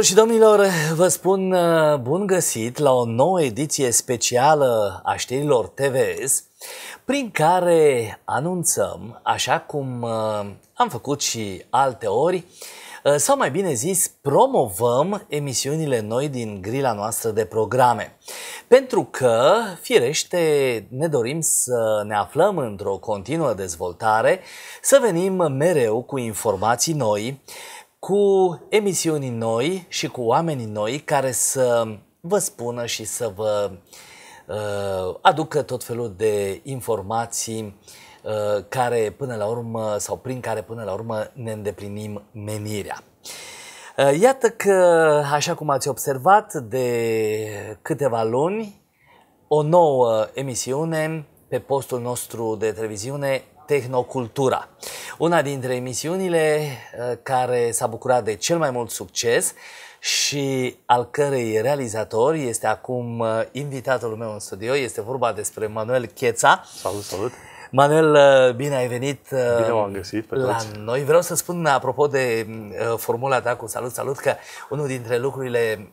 Doamnelor și domnilor, vă spun uh, bun găsit la o nouă ediție specială a știrilor TVS, prin care anunțăm, așa cum uh, am făcut și alte ori, uh, sau mai bine zis, promovăm emisiunile noi din grila noastră de programe. Pentru că, firește, ne dorim să ne aflăm într-o continuă dezvoltare, să venim mereu cu informații noi, cu emisiuni noi și cu oameni noi care să vă spună și să vă uh, aducă tot felul de informații uh, care până la urmă sau prin care până la urmă ne îndeplinim menirea. Uh, iată că, așa cum ați observat, de câteva luni o nouă emisiune pe postul nostru de televiziune Tehnocultura. Una dintre emisiunile uh, care s-a bucurat de cel mai mult succes și al cărei realizator este acum uh, invitatul meu în studio. Este vorba despre Manuel Cheța. Salut, salut! Manuel, uh, bine ai venit bine am găsit pe la toți. noi. Vreau să spun, apropo de formula ta cu salut, salut, că unul dintre lucrurile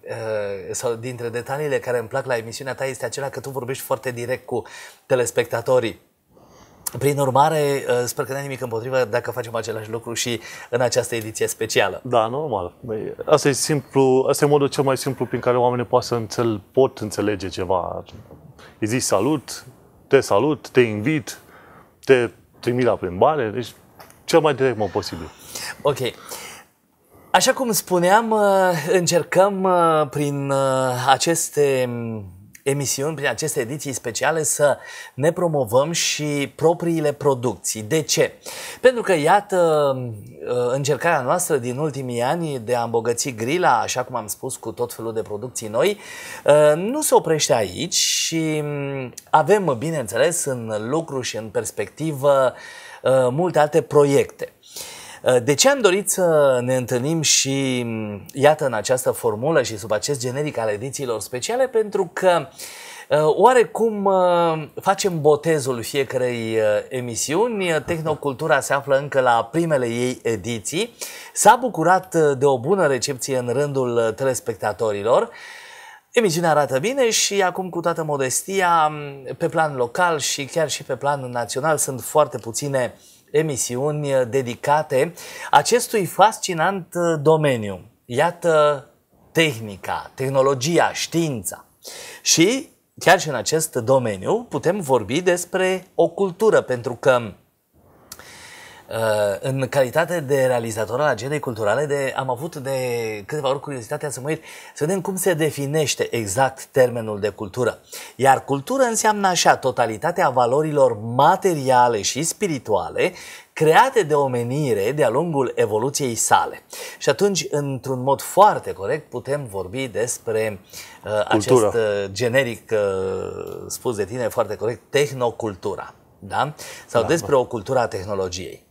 sau dintre detaliile care îmi plac la emisiunea ta este acela că tu vorbești foarte direct cu telespectatorii. Prin urmare, uh, sper că n-ai nimic împotrivă dacă facem același lucru și în această ediție specială. Da, normal. Băi, asta e simplu, asta e modul cel mai simplu prin care oamenii pot să înțel, pot înțelege ceva. Îi zici salut, te salut, te invit, te trimit la plimbare, deci cel mai direct mod posibil. Ok. Așa cum spuneam, uh, încercăm uh, prin aceste emisiuni, prin aceste ediții speciale, să ne promovăm și propriile producții. De ce? Pentru că, iată, uh, încercarea noastră din ultimii ani de a îmbogăți grila, așa cum am spus, cu tot felul de producții noi, uh, nu se oprește aici și mm, avem, bineînțeles, în lucru și în perspectivă uh, multe alte proiecte. Uh, de ce am dorit să ne întâlnim și, mm, iată, în această formulă și sub acest generic al edițiilor speciale? Pentru că uh, Oarecum uh, facem botezul fiecarei emisiuni, Tehnocultura se află încă la primele ei ediții, s-a bucurat de o bună recepție în rândul telespectatorilor, Emisiunea arată bine și acum cu toată modestia, mm, pe plan local și chiar și pe plan național sunt foarte puține uh, emisiuni uh, dedicate acestui fascinant uh, domeniu. Iată tehnica, tehnologia, știința. Și chiar și în acest domeniu putem vorbi despre o cultură, pentru că Uh, în calitate de realizator al agendei culturale, de, am avut de câteva ori curiozitatea să mă uit să vedem cum se definește exact termenul de cultură. Iar cultură înseamnă așa, totalitatea valorilor materiale și spirituale create de omenire de-a lungul evoluției sale. Și atunci, într-un mod foarte corect, putem vorbi despre uh, acest uh, generic uh, spus de tine foarte corect, tehnocultura. Da? Sau da, despre o cultură a tehnologiei.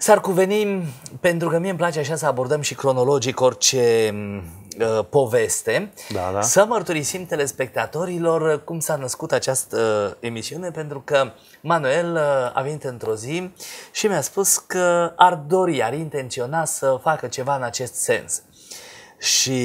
S-ar cuveni, pentru că mie îmi place așa să abordăm și cronologic orice mm, uh, poveste, da, da. să mărturisim telespectatorilor uh, cum s-a născut această uh, emisiune, pentru că Manuel uh, a venit într-o zi și mi-a spus că ar dori, ar intenționa să facă ceva în acest sens. Și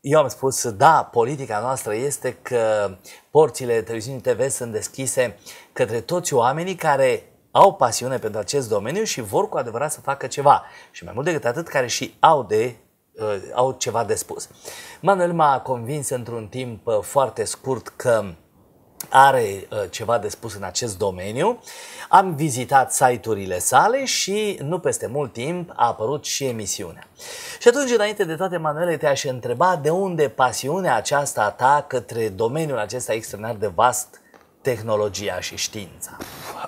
eu am spus, da, politica noastră este că porțile televiziunii TV sunt deschise către toți oamenii care au pasiune pentru acest domeniu și vor cu adevărat să facă ceva. Și mai mult decât atât, care și au de uh, au ceva de spus. Manuel m-a convins într-un timp uh, foarte scurt că are uh, ceva de spus în acest domeniu. Am vizitat site-urile sale și nu peste mult timp a apărut și emisiunea. Și atunci, înainte de toate, Manuel, te-aș întreba de unde pasiunea aceasta ta către domeniul acesta extraordinar de vast, tehnologia și știința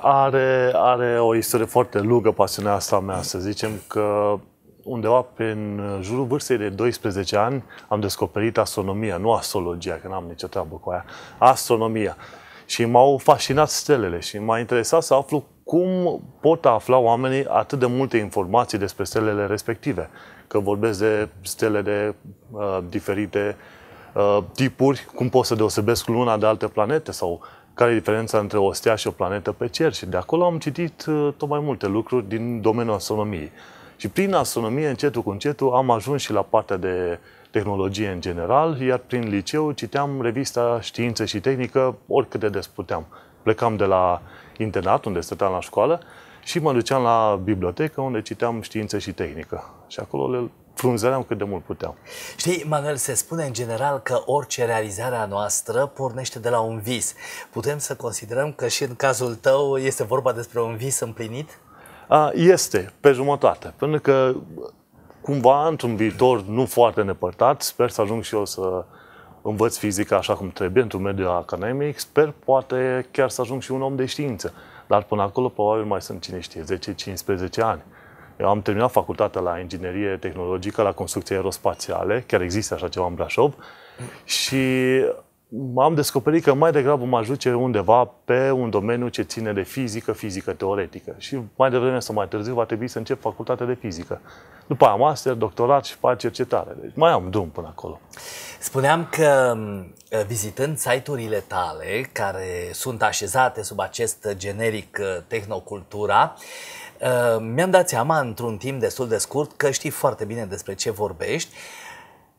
are, are o istorie foarte lungă pasiunea asta mea. Să zicem că undeva prin jurul vârstei de 12 ani am descoperit astronomia, nu astrologia, că n-am nicio treabă cu aia, astronomia. Și m-au fascinat stelele și m-a interesat să aflu cum pot afla oamenii atât de multe informații despre stelele respective. Că vorbesc de stele de uh, diferite uh, tipuri, cum pot să deosebesc luna de alte planete sau uh, care e diferența între o stea și o planetă pe cer și de acolo am citit uh, tot mai multe lucruri din domeniul astronomiei. Și prin astronomie, încetul cu încetul, am ajuns și la partea de tehnologie în general, iar prin liceu citeam revista Știință și Tehnică oricât de des puteam. Plecam de la internat, unde stăteam la școală, și mă duceam la bibliotecă, unde citeam Știință și Tehnică. Și acolo le frunzăream cât de mult puteam. Știi, Manuel, se spune în general că orice realizare a noastră pornește de la un vis. Putem să considerăm că și în cazul tău este vorba despre un vis împlinit? A, este, pe jumătate. Pentru că cumva, într-un viitor nu foarte nepărtat, sper să ajung și eu să învăț fizica așa cum trebuie, într-un mediu academic, sper poate chiar să ajung și un om de știință. Dar până acolo probabil mai sunt, cine știe, 10-15 ani. Eu am terminat facultatea la inginerie tehnologică, la construcții aerospațiale, chiar există așa ceva în Brașov, și am descoperit că mai degrabă mă ajunge undeva pe un domeniu ce ține de fizică, fizică teoretică. Și mai devreme sau mai târziu va trebui să încep facultatea de fizică. După aia master, doctorat și fac cercetare. Deci mai am drum până acolo. Spuneam că vizitând site-urile tale, care sunt așezate sub acest generic eh, Tehnocultura, Uh, mi-am dat seama într-un timp destul de scurt că știi foarte bine despre ce vorbești.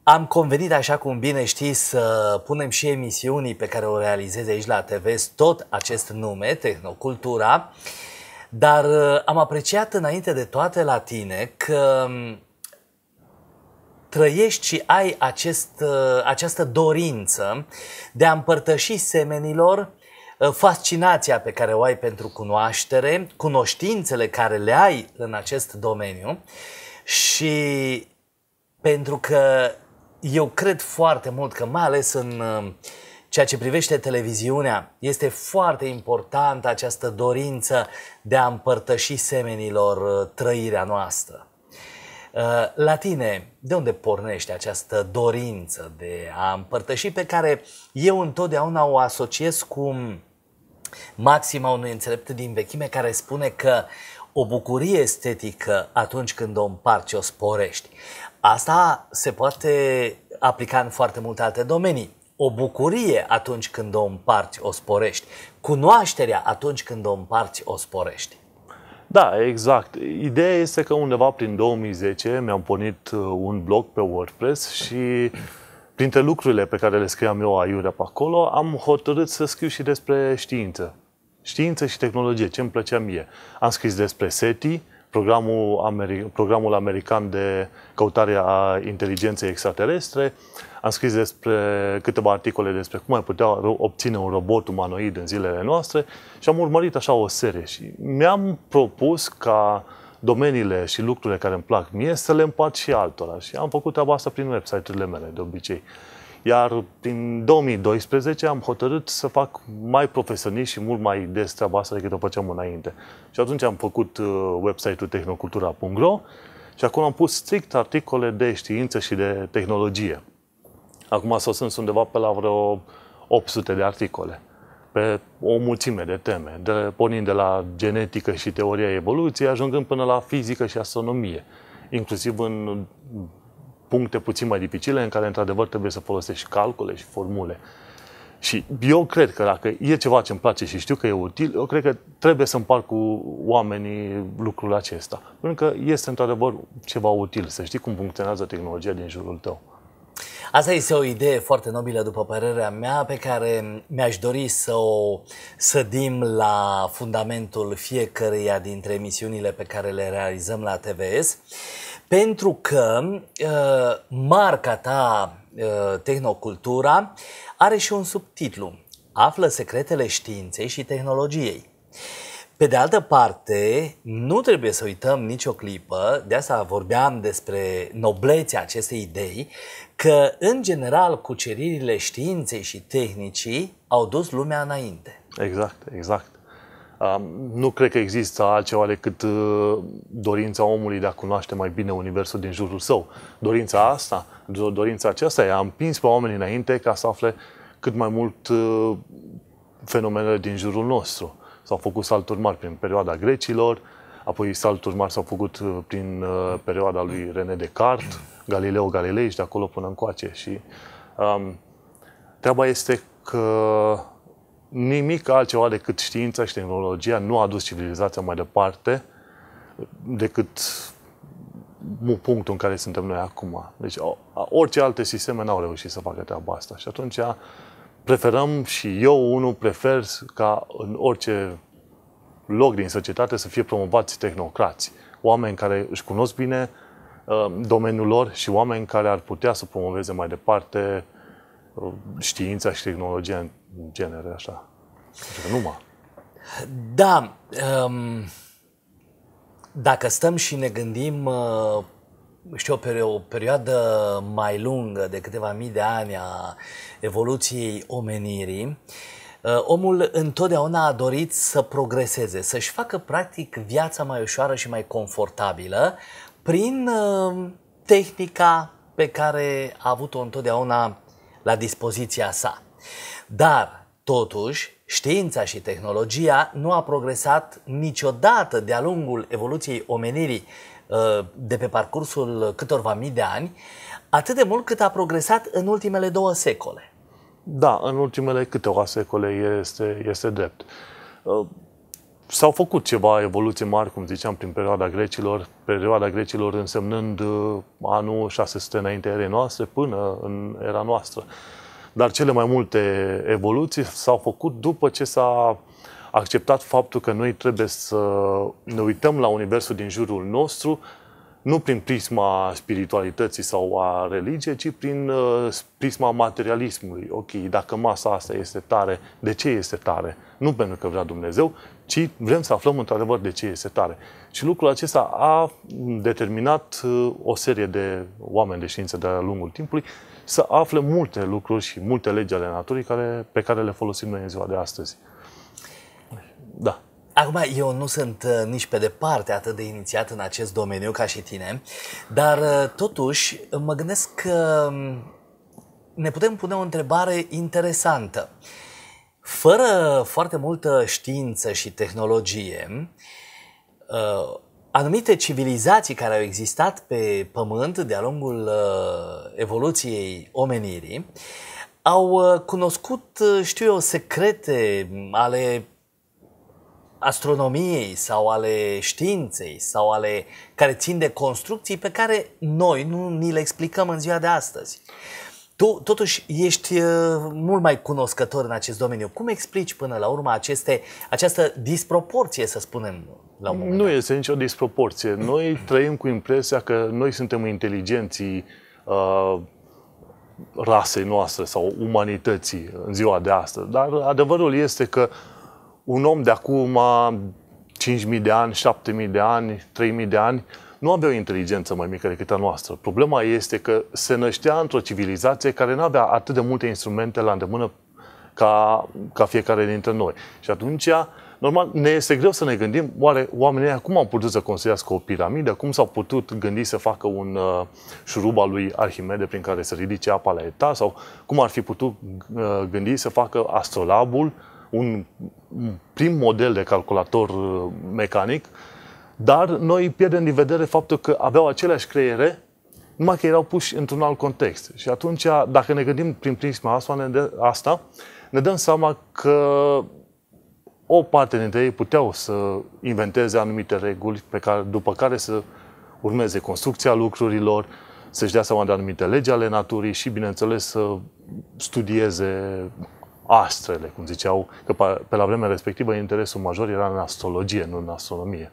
Am convenit, așa cum bine știi, să punem și emisiunii pe care o realizezi aici la TV tot acest nume, Tehnocultura, dar uh, am apreciat înainte de toate la tine că um, trăiești și ai acest, uh, această dorință de a împărtăși semenilor fascinația pe care o ai pentru cunoaștere, cunoștințele care le ai în acest domeniu și pentru că eu cred foarte mult că, mai ales în uh, ceea ce privește televiziunea, este foarte importantă această dorință de a împărtăși semenilor uh, trăirea noastră. Uh, la tine, de unde pornește această dorință de a împărtăși pe care eu întotdeauna o asociez cu um, maxima unui înțelept din vechime care spune că o bucurie estetică atunci când o împarți, o sporești. Asta se poate aplica în foarte multe alte domenii. O bucurie atunci când o împarți, o sporești. Cunoașterea atunci când o împarți, o sporești. Da, exact. Ideea este că undeva prin 2010 mi-am pornit uh, un blog pe WordPress și printre lucrurile pe care le scriam eu aiurea pe acolo, am hotărât să scriu și despre știință. Știință și tehnologie, ce îmi plăcea mie. Am scris despre SETI, programul, Ameri- programul american de căutare a inteligenței extraterestre. Am scris despre câteva articole despre cum ai putea obține un robot umanoid în zilele noastre și am urmărit așa o serie și mi-am propus ca uh, domeniile și lucrurile care îmi plac mie, să le împart și altora. Și am făcut treaba asta prin website-urile mele, de obicei. Iar din 2012 am hotărât să fac mai profesionist și mult mai des treaba asta decât o făceam înainte. Și atunci am făcut uh, website-ul tehnocultura.ro și acolo am pus strict articole de știință și de tehnologie. Acum s au sunt undeva pe la vreo 800 de articole pe o mulțime de teme, de, pornind de la genetică și teoria evoluției, ajungând până la fizică și astronomie, inclusiv în puncte puțin mai dificile în care, într-adevăr, trebuie să folosești calcule și formule. Și eu cred că dacă e ceva ce îmi place și știu că e util, eu cred că trebuie să împar cu oamenii lucrul acesta. Pentru că este într-adevăr ceva util, să știi cum funcționează tehnologia din jurul tău. Asta este o idee foarte nobilă, după părerea mea, pe care mi-aș dori să o sădim la fundamentul fiecăreia dintre emisiunile pe care le realizăm la TVS, pentru că uh, marca ta, uh, Tehnocultura, are și un subtitlu. Află secretele științei și tehnologiei. Pe de altă parte, nu trebuie să uităm nicio clipă, de asta vorbeam despre noblețea acestei idei, că, în general, cuceririle științei și tehnicii au dus lumea înainte. Exact, exact. Nu cred că există altceva decât uh, dorința omului de a cunoaște mai bine universul din jurul său. Dorința asta, dorința aceasta i-a împins pe oamenii înainte ca să afle cât mai mult uh, fenomenele din jurul nostru s-au făcut salturi mari prin perioada grecilor, apoi salturi mari s-au făcut uh, prin uh, perioada lui René Descartes, Galileo Galilei și de acolo până încoace. Și um, treaba este că nimic altceva decât știința și tehnologia nu a dus civilizația mai departe decât punctul în care suntem noi acum. Deci orice alte sisteme n-au reușit să facă treaba asta. Și atunci preferăm și eu unul prefer ca în orice loc din societate să fie promovați tehnocrați, oameni care își cunosc bine uh, domeniul lor și oameni care ar putea să promoveze mai departe uh, știința și tehnologia în genere, așa. Așa adică numai. Da, um, dacă stăm și ne gândim uh, știu, o perioadă mai lungă de câteva mii de ani a evoluției omenirii, ă, omul întotdeauna a dorit să progreseze, să-și facă practic viața mai ușoară și mai confortabilă prin ă, tehnica pe care a avut-o întotdeauna la dispoziția sa. Dar, totuși, știința și tehnologia nu a progresat niciodată de-a lungul evoluției omenirii Uh, de pe parcursul câtorva mii de ani, atât de mult cât a progresat în ultimele două secole. Da, în ultimele câteva secole este, este drept. Uh, s-au făcut ceva evoluții mari, cum ziceam, prin perioada grecilor, perioada grecilor însemnând uh, anul 600 înaintea erei noastre până în era noastră. Dar cele mai multe evoluții s-au făcut după ce s-a acceptat faptul că noi trebuie să ne uităm la universul din jurul nostru nu prin prisma spiritualității sau a religiei, ci prin uh, prisma materialismului. Ok, dacă masa asta este tare, de ce este tare? Nu pentru că vrea Dumnezeu, ci vrem să aflăm într-adevăr de ce este tare. Și lucrul acesta a determinat uh, o serie de oameni de știință de-a lungul timpului să afle multe lucruri și multe legi ale naturii care, pe care le folosim noi în ziua de astăzi. Da. Acum, eu nu sunt uh, nici pe departe atât de inițiat în acest domeniu ca și tine, dar uh, totuși mă gândesc că um, ne putem pune o întrebare interesantă. Fără foarte multă știință și tehnologie, uh, anumite civilizații care au existat pe Pământ de-a lungul evoluției omenirii au cunoscut, știu eu, secrete ale astronomiei sau ale științei sau ale care țin de construcții pe care noi nu ni le explicăm în ziua de astăzi. Tu, totuși, ești uh, mult mai cunoscător în acest domeniu. Cum explici până la urmă aceste, această disproporție, să spunem, la un moment Nu dat? este nicio disproporție. Noi trăim cu impresia că noi suntem inteligenții uh, rasei noastre sau umanității în ziua de astăzi. Dar adevărul este că uh, un om de acum 5.000 de ani, 7.000 de ani, 3.000 de ani, nu avea o inteligență mai mică decât a noastră. Problema este că se năștea într-o civilizație care nu avea atât de multe instrumente la îndemână ca, ca fiecare dintre noi. Și atunci, normal, ne este greu să ne gândim, oare oamenii cum au putut să construiască o piramidă, cum s-au putut gândi să facă un uh, șurub al lui Arhimede prin care să ridice apa la etaj, sau cum ar fi putut uh, gândi să facă astrolabul uh, un prim model de calculator uh, mecanic, dar noi pierdem din vedere faptul că aveau aceleași creiere, numai că erau puși într-un alt context. Și atunci, dacă ne gândim prin prisma asta, ne, asta, ne dăm seama că o parte dintre ei puteau să inventeze anumite reguli pe care, după care să urmeze construcția lucrurilor, să-și dea seama de anumite legi ale naturii și, bineînțeles, să studieze astrele, cum ziceau, că pe la vremea respectivă interesul major era în astrologie, nu în astronomie.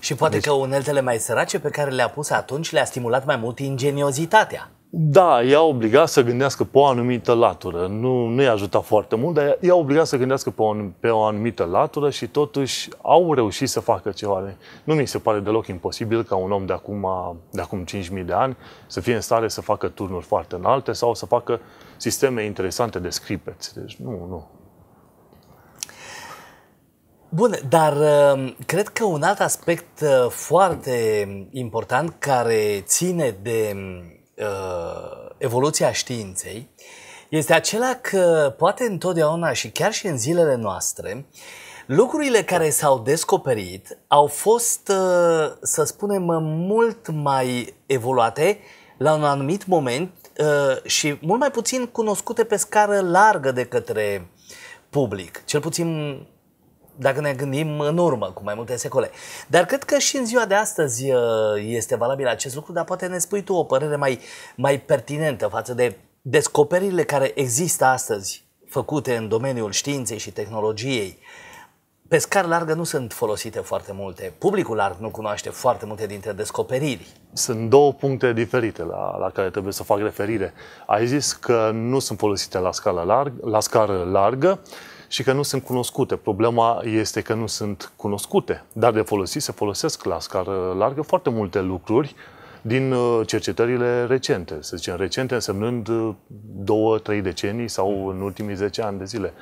Și poate deci... că uneltele mai sărace pe care le-a pus atunci le-a stimulat mai mult ingeniozitatea da, i-a obligat să gândească pe o anumită latură. Nu, nu i-a ajutat foarte mult, dar i-a obligat să gândească pe o, pe o anumită latură și totuși au reușit să facă ceva. Nu mi se pare deloc imposibil ca un om de acum, de acum 5.000 de ani să fie în stare să facă turnuri foarte înalte sau să facă sisteme interesante de scripeți. Deci nu, nu. Bun, dar uh, cred că un alt aspect uh, foarte important care ține de Uh, evoluția științei este acela că poate întotdeauna și chiar și în zilele noastre, lucrurile care s-au descoperit au fost, uh, să spunem, mult mai evoluate la un anumit moment uh, și mult mai puțin cunoscute pe scară largă de către public, cel puțin dacă ne gândim în urmă cu mai multe secole. Dar cred că și în ziua de astăzi uh, este valabil acest lucru, dar poate ne spui tu o părere mai, mai pertinentă față de descoperirile care există astăzi făcute în domeniul științei și tehnologiei. Pe scară largă nu sunt folosite foarte multe. Publicul larg nu cunoaște foarte multe dintre descoperiri. Sunt două puncte diferite la, la care trebuie să fac referire. Ai zis că nu sunt folosite la scară, larg, la scară largă și că nu sunt cunoscute. Problema este că nu sunt cunoscute, dar de folosit se folosesc la scară largă foarte multe lucruri din uh, cercetările recente, să zicem recente însemnând uh, două, trei decenii sau mm. în ultimii 10 ani de zile.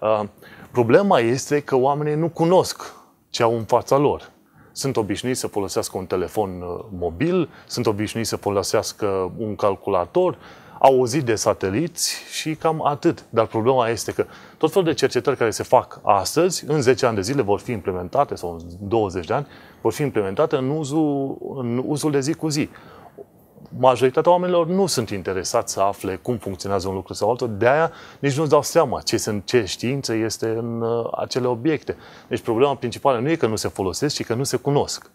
Uh, problema este că oamenii nu cunosc ce au în fața lor. Sunt obișnuiți să folosească un telefon mobil, sunt obișnuiți să folosească un calculator, au auzit de sateliți și cam atât. Dar problema este că tot felul de cercetări care se fac astăzi, în 10 ani de zile vor fi implementate, sau în 20 de ani, vor fi implementate în uzul, în uzul de zi cu zi. Majoritatea oamenilor nu sunt interesați să afle cum funcționează un lucru sau altul, de aia nici nu-ți dau seama ce, sunt, ce știință este în uh, acele obiecte. Deci problema principală nu e că nu se folosesc, ci că nu se cunosc.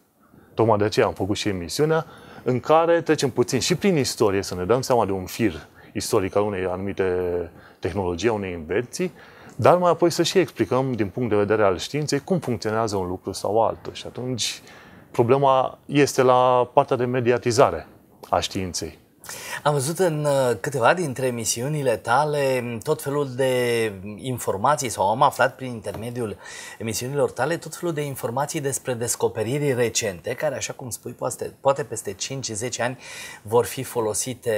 Tocmai de aceea am făcut și emisiunea, în care trecem puțin și prin istorie să ne dăm seama de un fir istoric al unei anumite tehnologii, unei invenții, dar mai apoi să și explicăm din punct de vedere al științei cum funcționează un lucru sau altul. Și atunci problema este la partea de mediatizare a științei. Am văzut în uh, câteva dintre emisiunile tale tot felul de informații sau am aflat prin intermediul emisiunilor tale tot felul de informații despre descoperiri recente care, așa cum spui, poate, poate peste 5-10 ani vor fi folosite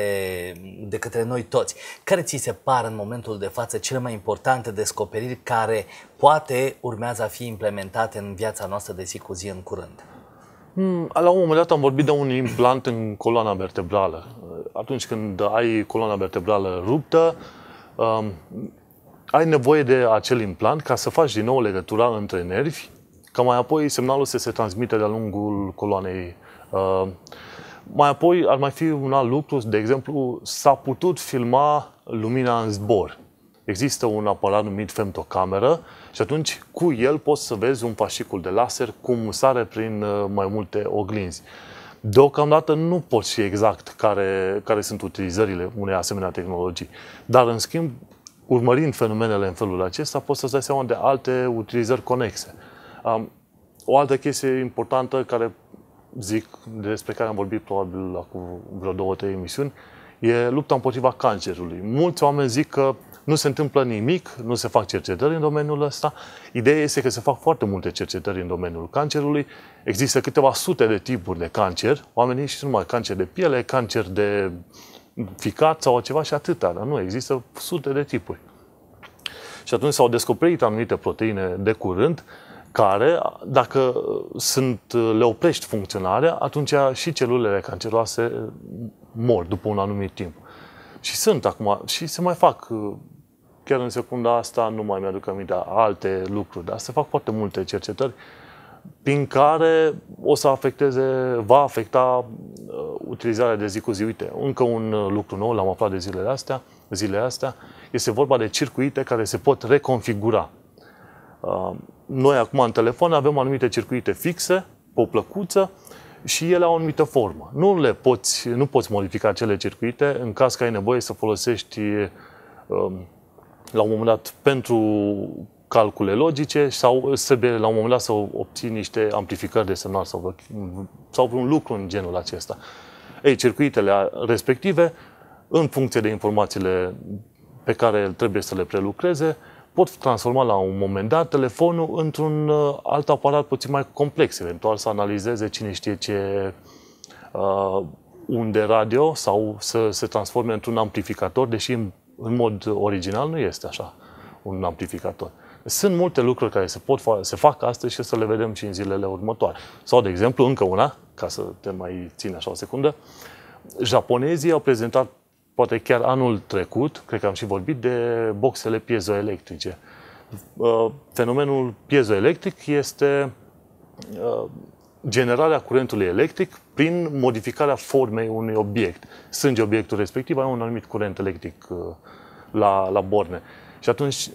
de către noi toți. Care ți se par în momentul de față cele mai importante descoperiri care poate urmează a fi implementate în viața noastră de zi cu zi în curând? Hmm, la un moment dat am vorbit de un implant în coloana vertebrală. Atunci când ai coloana vertebrală ruptă, um, ai nevoie de acel implant ca să faci din nou legătura între nervi, ca mai apoi semnalul să se transmite de-a lungul coloanei. Uh, mai apoi ar mai fi un alt lucru, de exemplu, s-a putut filma lumina în zbor. Există un aparat numit femtocameră, și atunci cu el poți să vezi un fascicul de laser cum sare prin uh, mai multe oglinzi. Deocamdată nu poți ști exact care, care sunt utilizările unei asemenea tehnologii. Dar, în schimb, urmărind fenomenele în felul acesta, poți să-ți dai seama de alte utilizări conexe. Um, o altă chestie importantă care zic, despre care am vorbit probabil acum vreo două, trei emisiuni, e lupta împotriva cancerului. Mulți oameni zic că nu se întâmplă nimic, nu se fac cercetări în domeniul ăsta. Ideea este că se fac foarte multe cercetări în domeniul cancerului. Există câteva sute de tipuri de cancer. Oamenii știu numai cancer de piele, cancer de ficat sau ceva și atâta, dar nu, există sute de tipuri. Și atunci s-au descoperit anumite proteine de curând, care, dacă sunt, le oprești funcționarea, atunci și celulele canceroase mor după un anumit timp. Și sunt acum, și se mai fac chiar în secunda asta nu mai mi-aduc aminte alte lucruri, dar se fac foarte multe cercetări prin care o să afecteze, va afecta uh, utilizarea de zi cu zi. Uite, încă un uh, lucru nou, l-am aflat de zilele astea, zilele astea, este vorba de circuite care se pot reconfigura. Uh, noi acum în telefon avem anumite circuite fixe, pe o plăcuță, și ele au o anumită formă. Nu, le poți, nu poți modifica acele circuite în caz că ai nevoie să folosești uh, la un moment dat pentru calcule logice sau trebuie la un moment dat să obții niște amplificări de semnal sau, sau un lucru în genul acesta. Ei, circuitele respective, în funcție de informațiile pe care trebuie să le prelucreze, pot transforma la un moment dat telefonul într-un uh, alt aparat puțin mai complex, eventual să analizeze cine știe ce uh, unde radio sau să se transforme într-un amplificator, deși în mod original nu este așa un amplificator. Sunt multe lucruri care se pot fa- se fac astăzi și să le vedem și în zilele următoare. Sau, de exemplu, încă una, ca să te mai țin așa o secundă, japonezii au prezentat, poate chiar anul trecut, cred că am și vorbit, de boxele piezoelectrice. Uh, fenomenul piezoelectric este uh, generarea curentului electric prin modificarea formei unui obiect. Sânge obiectul respectiv, are un anumit curent electric uh, la, la borne. Și atunci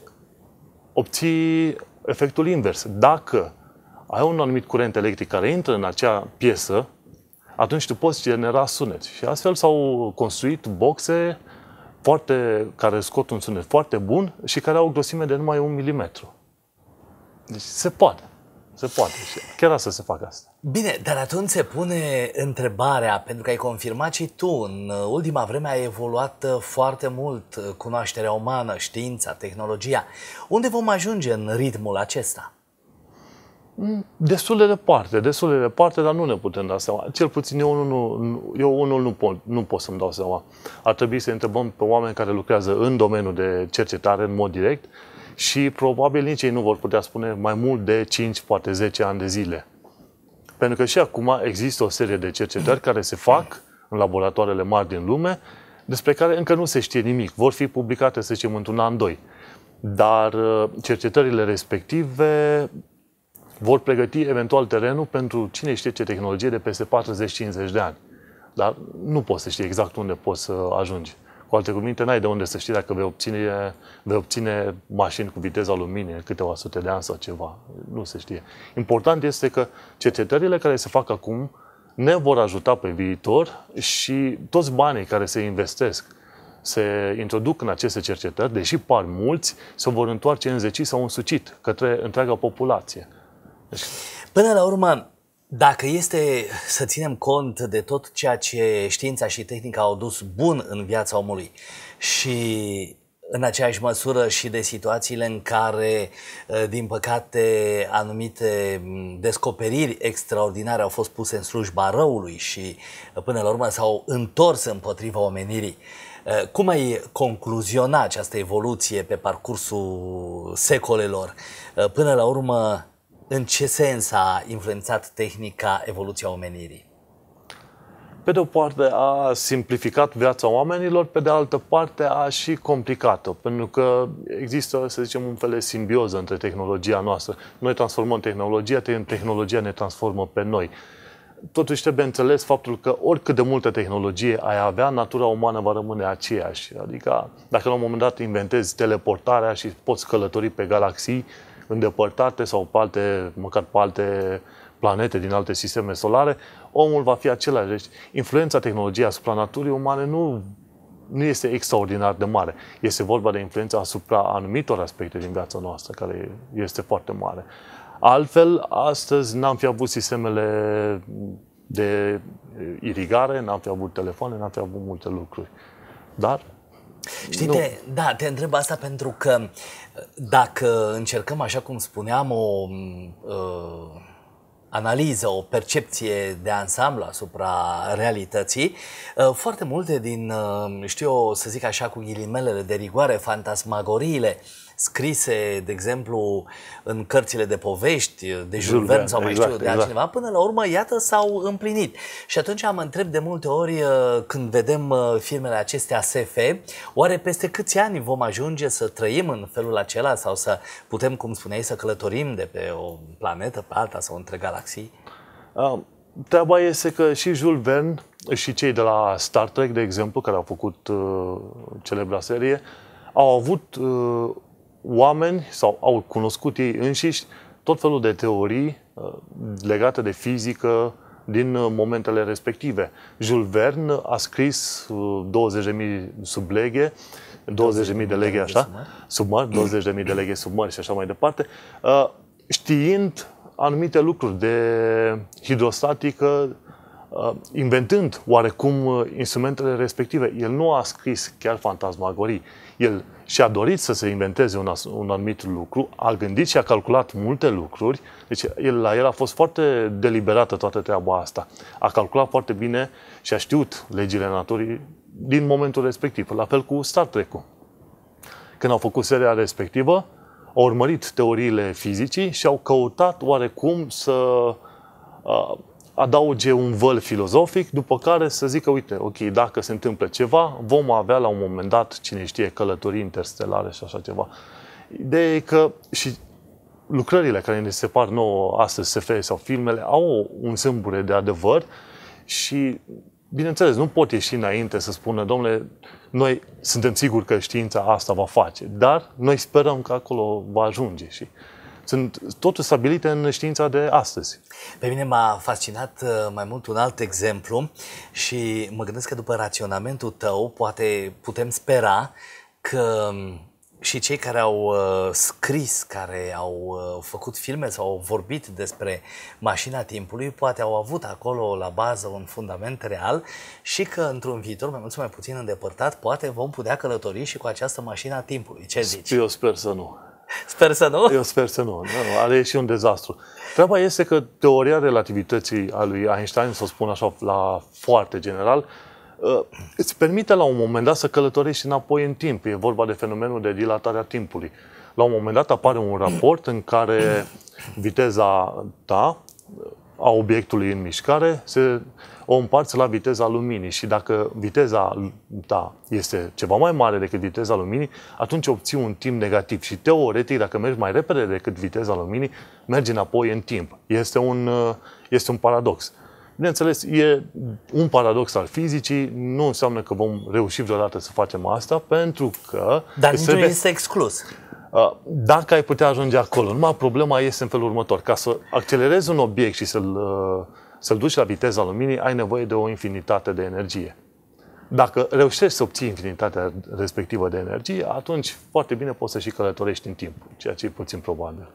obții efectul invers. Dacă ai un anumit curent electric care intră în acea piesă, atunci tu poți genera sunet. Și astfel s-au construit boxe foarte, care scot un sunet foarte bun și care au grosime de numai un milimetru. Deci se poate. Se poate. Chiar asta se facă asta. Bine, dar atunci se pune întrebarea, pentru că ai confirmat și tu, în ultima vreme a evoluat uh, foarte mult uh, cunoașterea umană, știința, tehnologia. Unde vom ajunge în ritmul acesta? Mm. Destul de departe, destul de departe, dar nu ne putem da seama. Cel puțin eu, unul nu, eu unul nu pot, nu pot să-mi dau seama. Ar trebui să întrebăm pe oameni care lucrează în domeniul de cercetare în mod direct și probabil nici ei nu vor putea spune mai mult de 5, poate 10 ani de zile. Pentru că și acum există o serie de cercetări care se fac în laboratoarele mari din lume, despre care încă nu se știe nimic. Vor fi publicate, să zicem, într-un an, doi. Dar uh, cercetările respective vor pregăti eventual terenul pentru cine știe ce tehnologie de peste 40-50 de ani. Dar nu poți să știi exact unde poți să ajungi. Cu alte cuvinte, n-ai de unde să știi dacă vei obține, vei obține mașini cu viteza luminii câteva sute de ani sau ceva. Nu se știe. Important este că cercetările care se fac acum ne vor ajuta pe viitor și toți banii care se investesc se introduc în aceste cercetări, deși par mulți, se vor întoarce în zeci sau în sucit către întreaga populație. Deci- Până la urmă, dacă este să ținem cont de tot ceea ce știința și tehnica au dus bun în viața omului și în aceeași măsură și de situațiile în care, ă, din păcate, anumite descoperiri extraordinare au fost puse în slujba răului și, ă, până la urmă, s-au întors împotriva omenirii. Ă, cum ai concluziona această evoluție pe parcursul secolelor? Până la urmă, în ce sens a influențat tehnica evoluția omenirii? Pe de o parte a simplificat viața oamenilor, pe de altă parte a și complicat-o, pentru că există, să zicem, un fel de simbioză între tehnologia noastră. Noi transformăm tehnologia, tehnologia ne transformă pe noi totuși trebuie înțeles faptul că oricât de multă tehnologie ai avea, natura umană va rămâne aceeași. Adică dacă la un moment dat inventezi teleportarea și poți călători pe galaxii, îndepărtate sau pe alte, măcar pe alte planete din alte sisteme solare, omul va fi același. Deci, influența tehnologiei asupra naturii umane nu, nu este extraordinar de mare. Este vorba de influența asupra anumitor aspecte din viața noastră, care este foarte mare. Altfel, astăzi n-am fi avut sistemele de irigare, n-am fi avut telefoane, n-am fi avut multe lucruri. Dar Știi, Te, da, te întreb asta pentru că dacă încercăm, așa cum spuneam, o uh, analiză, o percepție de ansamblu asupra realității, uh, foarte multe din, uh, știu eu, să zic așa ghilimelele de rigoare, fantasmagoriile uh, scrise, de exemplu, în cărțile de povești, de Jules Verne sau mai exact, știu, de exact. altcineva, până la urmă, iată, s-au împlinit. Și atunci am întreb de multe ori, uh, când vedem uh, filmele acestea SF, oare peste câți ani vom ajunge să trăim în felul acela sau să putem, cum spuneai, să călătorim de pe o planetă pe alta sau între galaxii? Um, treaba este că și Jules Verne și cei de la Star Trek, de exemplu, care au făcut uh, celebra serie, au avut uh, oameni sau au cunoscut ei înșiși tot felul de teorii uh, legate de fizică din uh, momentele respective. Jules Verne a scris 20.000 subleghe, 20.000 de leghe așa, submari, 20.000 de leghe submari și așa mai departe, uh, știind anumite lucruri de hidrostatică, inventând oarecum instrumentele respective. El nu a scris chiar fantasmagorii, el și-a dorit să se inventeze un, un anumit lucru, a gândit și a calculat multe lucruri, deci el, la el a fost foarte deliberată toată treaba asta. A calculat foarte bine și a știut legile naturii din momentul respectiv, la fel cu Star Trek-ul. Când au făcut seria respectivă, au urmărit teoriile fizicii și au căutat oarecum să uh, adauge un văl filozofic, după care să zică, uite, ok, dacă se întâmplă ceva, vom avea la un moment dat, cine știe, călătorii interstelare și așa ceva. Ideea e că și lucrările care ne separ nouă astăzi, SF sau filmele, au un sâmbure de adevăr și, bineînțeles, nu pot ieși înainte să spună, domnule, noi suntem siguri că știința asta va face, dar noi sperăm că acolo va ajunge și sunt totul stabilite în știința de astăzi. Pe mine m-a fascinat uh, mai mult un alt exemplu și mă gândesc că după raționamentul tău poate putem spera că um, și cei care au uh, scris, care au uh, făcut filme sau au vorbit despre mașina timpului, poate au avut acolo la bază un fundament real și că într-un viitor, mai mult sau mai puțin îndepărtat, poate vom putea călători și cu această mașină a timpului. Ce zici? Eu sper să nu. Sper să nu. Eu sper să nu. nu ale și un dezastru. Treaba este că teoria relativității a lui Einstein, să o spun așa la foarte general, uh, îți permite la un moment dat să călătorești înapoi în timp. E vorba de fenomenul de dilatare a timpului. La un moment dat apare un raport în care viteza ta a obiectului în mișcare se o împarți la viteza luminii și dacă viteza ta este ceva mai mare decât viteza luminii, atunci obții un timp negativ și teoretic, dacă mergi mai repede decât viteza luminii, mergi înapoi în timp. Este un, uh, este un paradox. Bineînțeles, e un paradox al fizicii, nu înseamnă că vom reuși vreodată să facem asta, pentru că... Dar nici trebuie... nu este exclus. Uh, dacă ai putea ajunge acolo, numai problema este în felul următor. Ca să accelerezi un obiect și să-l uh, să-l duci la viteza luminii, ai nevoie de o infinitate de energie. Dacă reușești să obții infinitatea respectivă de energie, atunci foarte bine poți să și călătorești în timp, ceea ce e puțin probabil.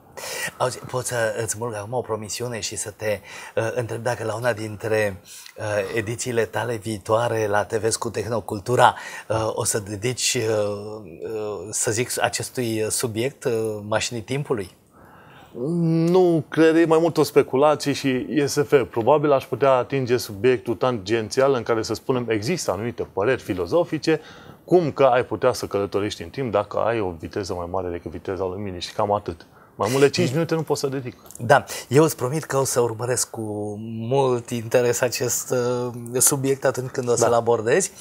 Auzi, pot să îți mulg acum o promisiune și să te uh, întreb dacă la una dintre uh, edițiile tale viitoare la TV cu Tehnocultura uh, o să dedici, uh, uh, să zic, acestui subiect uh, mașinii timpului? Nu, cred, mai mult o speculație și ESF. Probabil aș putea atinge subiectul tangențial în care să spunem există anumite păreri filozofice, cum că ai putea să călătorești în timp dacă ai o viteză mai mare decât viteza luminii și cam atât. Mai mult de 5 minute nu pot să dedic. Da, eu îți promit că o să urmăresc cu mult interes acest uh, subiect atunci când o să-l da. abordezi.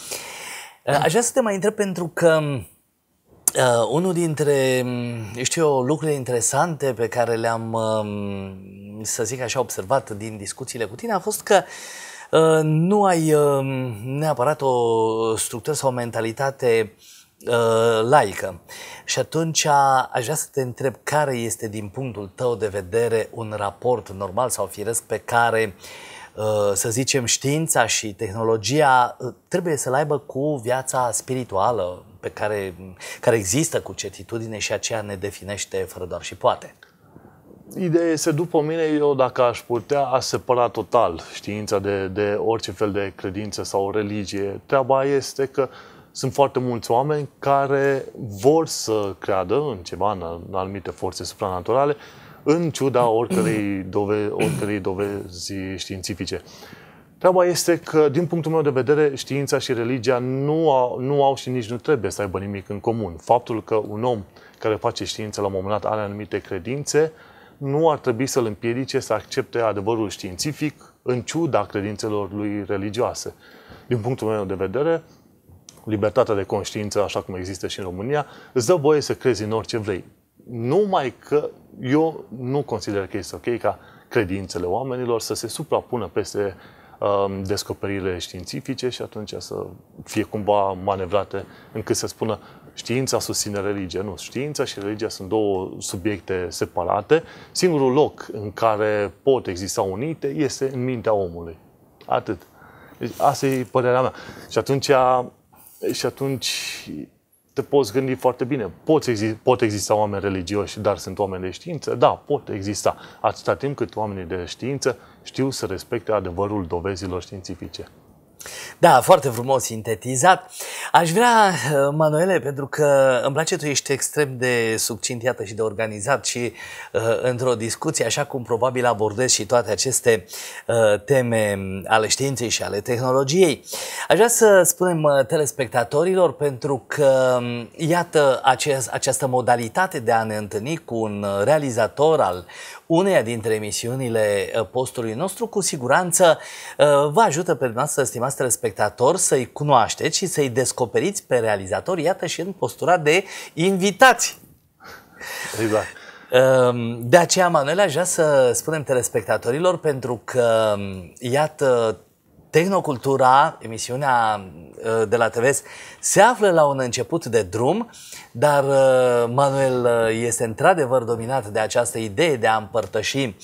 Uh, aș vrea să te mai întreb pentru că Uh, unul dintre, mm, știu eu, lucrurile interesante pe care le-am, uh, să zic așa, observat din discuțiile cu tine a fost că uh, nu ai uh, neapărat o structură sau o mentalitate uh, laică. Și atunci aș vrea să te întreb care este, din punctul tău de vedere, un raport normal sau firesc pe care uh, să zicem, știința și tehnologia uh, trebuie să-l aibă cu viața spirituală, pe care, care există cu certitudine și aceea ne definește fără doar și poate. Ideea este, după mine, eu dacă aș putea, a separa total știința de, de orice fel de credință sau religie. Treaba este că sunt foarte mulți oameni care vor să creadă în ceva, în anumite forțe supranaturale, în ciuda oricărei, dove, oricărei dovezi științifice. Treaba este că, din punctul meu de vedere, știința și religia nu au, nu au și nici nu trebuie să aibă nimic în comun. Faptul că un om care face știință la un moment dat are anumite credințe, nu ar trebui să-l împiedice să accepte adevărul științific în ciuda credințelor lui religioase. Din punctul meu de vedere, libertatea de conștiință, așa cum există și în România, îți dă voie să crezi în orice vrei. Numai că eu nu consider că este ok ca credințele oamenilor să se suprapună peste Um, descoperirile științifice și atunci să fie cumva manevrate încât să spună știința susține religia. Nu, știința și religia sunt două subiecte separate. Singurul loc în care pot exista unite este în mintea omului. Atât. Deci asta e părerea mea. Și atunci, și atunci te poți gândi foarte bine. Pot, exi- pot exista oameni religioși, dar sunt oameni de știință? Da, pot exista. Atâta timp cât oamenii de știință știu să respecte adevărul dovezilor științifice. Da, foarte frumos sintetizat. Aș vrea, uh, Manuele, pentru că îmi place, tu ești extrem de succint, iată, și de organizat și uh, într-o discuție, așa cum probabil abordezi și toate aceste uh, teme mm, ale științei și ale tehnologiei. Aș vrea să spunem uh, telespectatorilor, pentru că, mm, iată, aceast, această modalitate de a ne întâlni cu un realizator al uneia dintre emisiunile uh, postului nostru, cu siguranță uh, vă ajută pe dumneavoastră, stimați dumneavoastră, spectator, să-i cunoașteți și să-i descoperiți pe realizator, iată și în postura de invitați. Exact. De aceea, Manuel, aș vrea să spunem telespectatorilor, pentru că, iată, Tehnocultura, emisiunea de la TVS, se află la un început de drum, dar Manuel este într-adevăr dominat de această idee de a împărtăși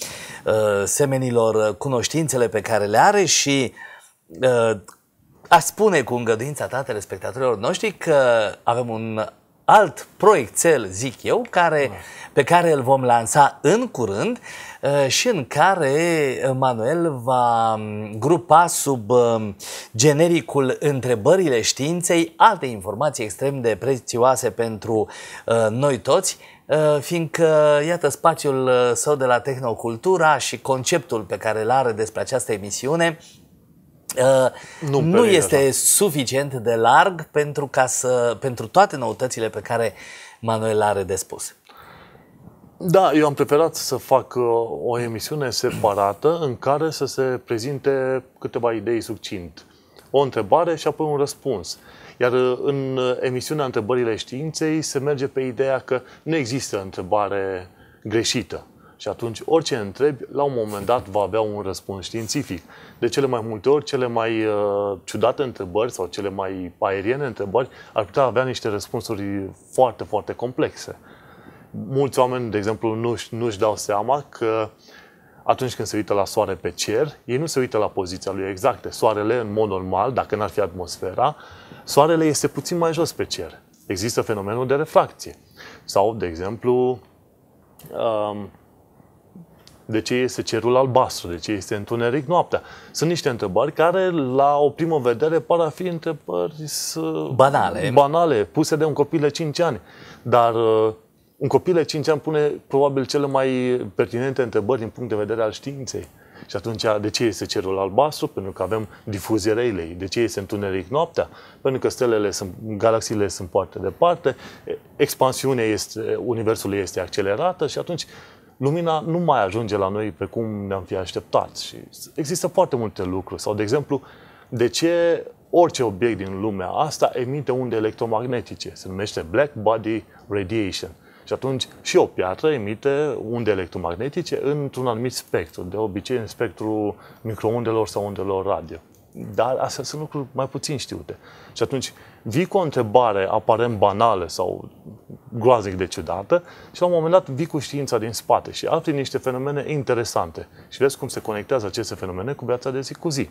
semenilor cunoștințele pe care le are și uh, Ă, a spune cu îngăduința ta telespectatorilor noștri că avem un alt proiect cel, zic eu, care, da. pe care îl vom lansa în curând ă, și în care Manuel va grupa sub ă, genericul întrebările științei alte informații extrem de prețioase pentru noi toți, fiindcă, iată, spațiul său de la Tehnocultura și conceptul pe care îl are despre această emisiune Uh, nu, nu este așa. suficient de larg pentru, ca să, pentru toate noutățile pe care Manuel are de spus. Da, eu am preferat să fac uh, o emisiune separată în care să se prezinte câteva idei succint. O întrebare și apoi un răspuns. Iar uh, în emisiunea Întrebările Științei se merge pe ideea că nu există întrebare greșită. Și atunci, orice întrebi, la un moment dat va avea un răspuns științific. De cele mai multe ori, cele mai uh, ciudate întrebări sau cele mai aeriene întrebări ar putea avea niște răspunsuri foarte, foarte complexe. Mulți oameni, de exemplu, nu-și, nu-și dau seama că atunci când se uită la soare pe cer, ei nu se uită la poziția lui exactă. Soarele, în mod normal, dacă n-ar fi atmosfera, soarele este puțin mai jos pe cer. Există fenomenul de refracție. Sau, de exemplu, um, de ce este cerul albastru, de ce este întuneric noaptea. Sunt niște întrebări care, la o primă vedere, par a fi întrebări banale. banale, puse de un copil de 5 ani. Dar uh, un copil de 5 ani pune probabil cele mai pertinente întrebări din punct de vedere al științei. Și atunci, de ce este cerul albastru? Pentru că avem difuzie relei. De ce este întuneric noaptea? Pentru că stelele sunt, galaxiile sunt foarte departe, expansiunea este, universului este accelerată și atunci lumina nu mai ajunge la noi pe cum ne-am fi așteptat. Și există foarte multe lucruri. Sau, de exemplu, de ce orice obiect din lumea asta emite unde electromagnetice. Se numește black body radiation. Și atunci și o piatră emite unde electromagnetice într-un anumit spectru, de obicei în spectru microondelor sau undelor radio. Dar astea sunt lucruri mai puțin știute. Și atunci vii cu o întrebare aparent banală sau groaznic de ciudată și la un moment dat vii cu știința din spate și afli niște fenomene interesante și vezi cum se conectează aceste fenomene cu viața de zi cu zi.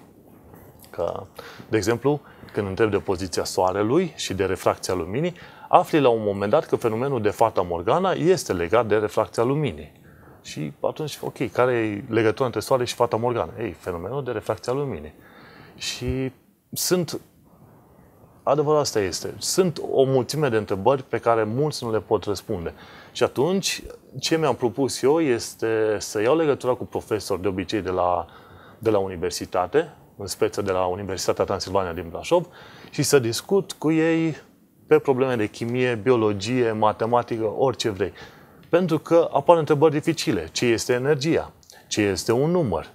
Că, de exemplu, când întreb de poziția soarelui și de refracția luminii, afli la un moment dat că fenomenul de Fata Morgana este legat de refracția luminii. Și atunci, ok, care e legătura între soare și Fata Morgana? Ei, fenomenul de refracția luminii. Și sunt adevărul asta este. Sunt o mulțime de întrebări pe care mulți nu le pot răspunde. Și atunci, ce mi-am propus eu este să iau legătura cu profesori de obicei de la, de la universitate, în speță de la Universitatea Transilvania din Brașov, și să discut cu ei pe probleme de chimie, biologie, matematică, orice vrei. Pentru că apar întrebări dificile. Ce este energia? Ce este un număr?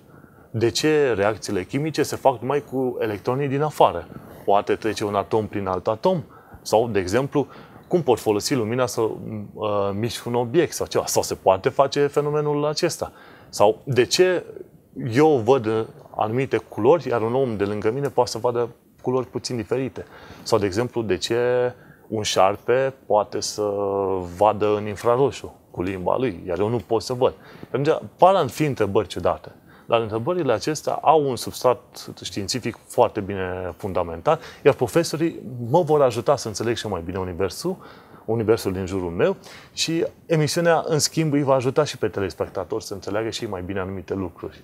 De ce reacțiile chimice se fac numai cu electronii din afară? poate trece un atom prin alt atom. Sau, de exemplu, cum pot folosi lumina să uh, mișc un obiect sau ceva. Sau se poate face fenomenul acesta. Sau de ce eu văd uh, anumite culori, iar un om de lângă mine poate să vadă culori puțin diferite. Sau, de exemplu, de ce un șarpe poate să vadă în infraroșu cu limba lui, iar eu nu pot să văd. că par fi întrebări ciudate. Dar întrebările acestea au un substrat științific foarte bine fundamentat, iar profesorii mă vor ajuta să înțeleg și mai bine universul, universul din jurul meu și emisiunea, în schimb, îi va ajuta și pe telespectatori să înțeleagă și mai bine anumite lucruri.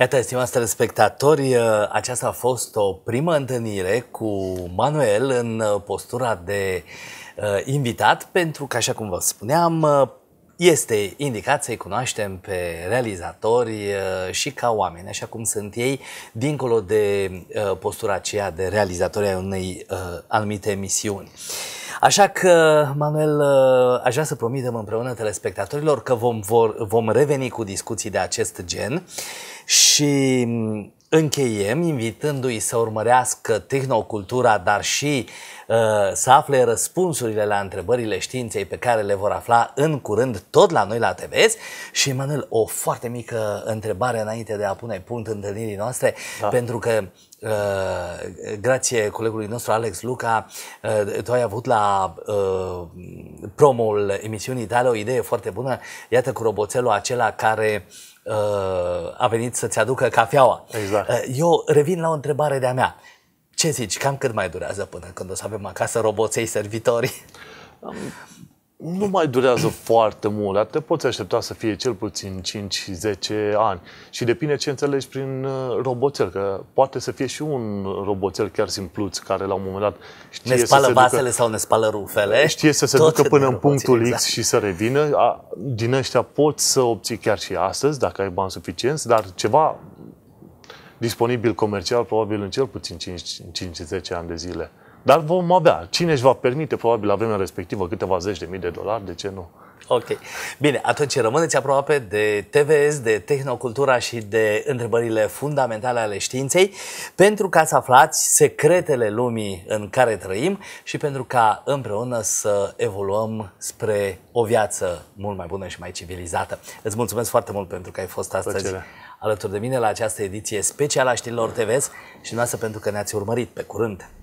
Iată, stimați telespectatori, uh, aceasta a fost o primă întâlnire cu Manuel în uh, postura de uh, invitat, pentru că, așa cum vă spuneam, este indicat să-i cunoaștem pe realizatori uh, și ca oameni, așa cum sunt ei, dincolo de uh, postura aceea de realizatori a unei uh, anumite emisiuni. Așa că, Manuel, aș vrea să promitem împreună telespectatorilor că vom, vor, vom reveni cu discuții de acest gen și mm, Încheiem invitându-i să urmărească tehnocultura, dar și uh, să afle răspunsurile la întrebările științei pe care le vor afla în curând tot la noi la TVS. Și, Emanuel, o foarte mică întrebare înainte de a pune punct întâlnirii noastre, da. pentru că Uh, grație colegului nostru Alex Luca, uh, tu ai avut la uh, promul emisiunii tale o idee foarte bună, iată cu roboțelul acela care uh, Uh, a venit să-ți aducă cafeaua. Exact. Uh, eu revin la o întrebare de-a mea. Ce zici, cam cât mai durează până când o să avem acasă roboței servitori? nu mai durează foarte mult, dar te poți aștepta să fie cel puțin 5-10 ani. Și depinde ce înțelegi prin uh, roboțel, că poate să fie și un roboțel chiar simpluț, care la un moment dat știe ne spală să se ducă, sau ne spală rufele. Știe să se Tot ducă până în punctul X exact. X și să revină. din ăștia poți să obții chiar și astăzi, dacă ai bani suficienți, dar ceva disponibil comercial, probabil în cel puțin 5-10 ani de zile. Dar vom avea. Cine își va permite, probabil, la vremea respectivă, câteva zeci de mii de dolari, de ce nu? Ok. Bine, atunci rămâneți aproape de TVS, de Tehnocultura și de întrebările fundamentale ale științei pentru ca să aflați secretele lumii în care trăim și pentru ca împreună să evoluăm spre o viață mult mai bună și mai civilizată. Îți mulțumesc foarte mult pentru că ai fost astăzi Plăcere. alături de mine la această ediție specială a știrilor TVS și noastră pentru că ne-ați urmărit. Pe curând!